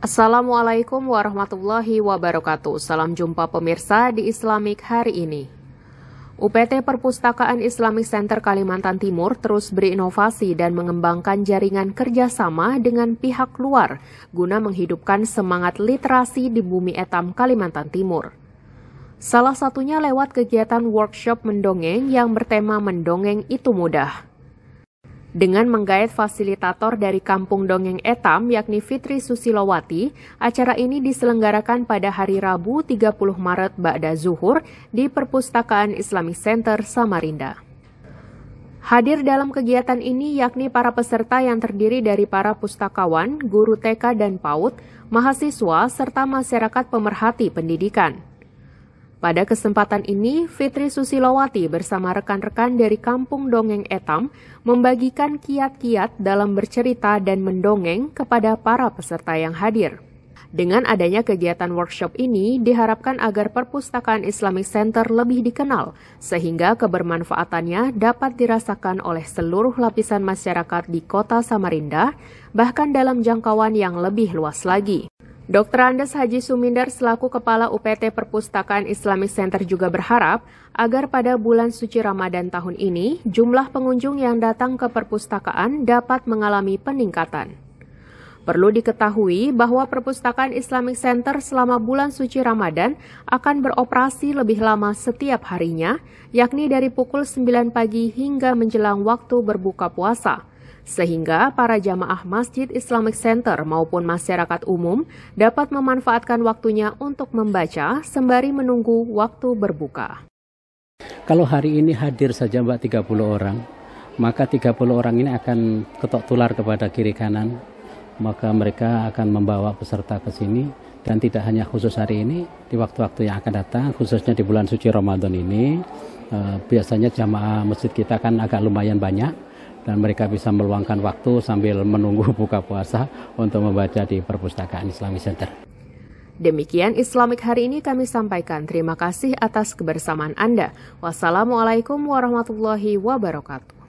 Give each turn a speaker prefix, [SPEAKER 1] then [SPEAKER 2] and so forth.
[SPEAKER 1] Assalamualaikum warahmatullahi wabarakatuh. Salam jumpa pemirsa di Islamic hari ini. UPT Perpustakaan Islamic Center Kalimantan Timur terus berinovasi dan mengembangkan jaringan kerjasama dengan pihak luar guna menghidupkan semangat literasi di bumi etam Kalimantan Timur. Salah satunya lewat kegiatan workshop mendongeng yang bertema Mendongeng Itu Mudah. Dengan menggait fasilitator dari Kampung Dongeng Etam yakni Fitri Susilowati, acara ini diselenggarakan pada hari Rabu 30 Maret Ba'da Zuhur di Perpustakaan Islamic Center Samarinda. Hadir dalam kegiatan ini yakni para peserta yang terdiri dari para pustakawan, guru TK dan PAUD, mahasiswa, serta masyarakat pemerhati pendidikan. Pada kesempatan ini, Fitri Susilowati bersama rekan-rekan dari Kampung Dongeng Etam membagikan kiat-kiat dalam bercerita dan mendongeng kepada para peserta yang hadir. Dengan adanya kegiatan workshop ini, diharapkan agar perpustakaan Islamic Center lebih dikenal, sehingga kebermanfaatannya dapat dirasakan oleh seluruh lapisan masyarakat di kota Samarinda, bahkan dalam jangkauan yang lebih luas lagi. Dr. Andes Haji Sumindar selaku Kepala UPT Perpustakaan Islamic Center juga berharap agar pada bulan suci Ramadan tahun ini jumlah pengunjung yang datang ke perpustakaan dapat mengalami peningkatan. Perlu diketahui bahwa Perpustakaan Islamic Center selama bulan suci Ramadan akan beroperasi lebih lama setiap harinya, yakni dari pukul 9 pagi hingga menjelang waktu berbuka puasa – sehingga para jamaah Masjid Islamic Center maupun masyarakat umum dapat memanfaatkan waktunya untuk membaca sembari menunggu waktu berbuka.
[SPEAKER 2] Kalau hari ini hadir saja Mbak 30 orang, maka 30 orang ini akan ketok tular kepada kiri kanan, maka mereka akan membawa peserta ke sini dan tidak hanya khusus hari ini, di waktu-waktu yang akan datang, khususnya di bulan suci Ramadan ini, eh, biasanya jamaah masjid kita kan agak lumayan banyak, dan mereka bisa meluangkan waktu sambil menunggu buka puasa untuk membaca di perpustakaan Islamic Center.
[SPEAKER 1] Demikian Islamic hari ini kami sampaikan. Terima kasih atas kebersamaan Anda. Wassalamualaikum warahmatullahi wabarakatuh.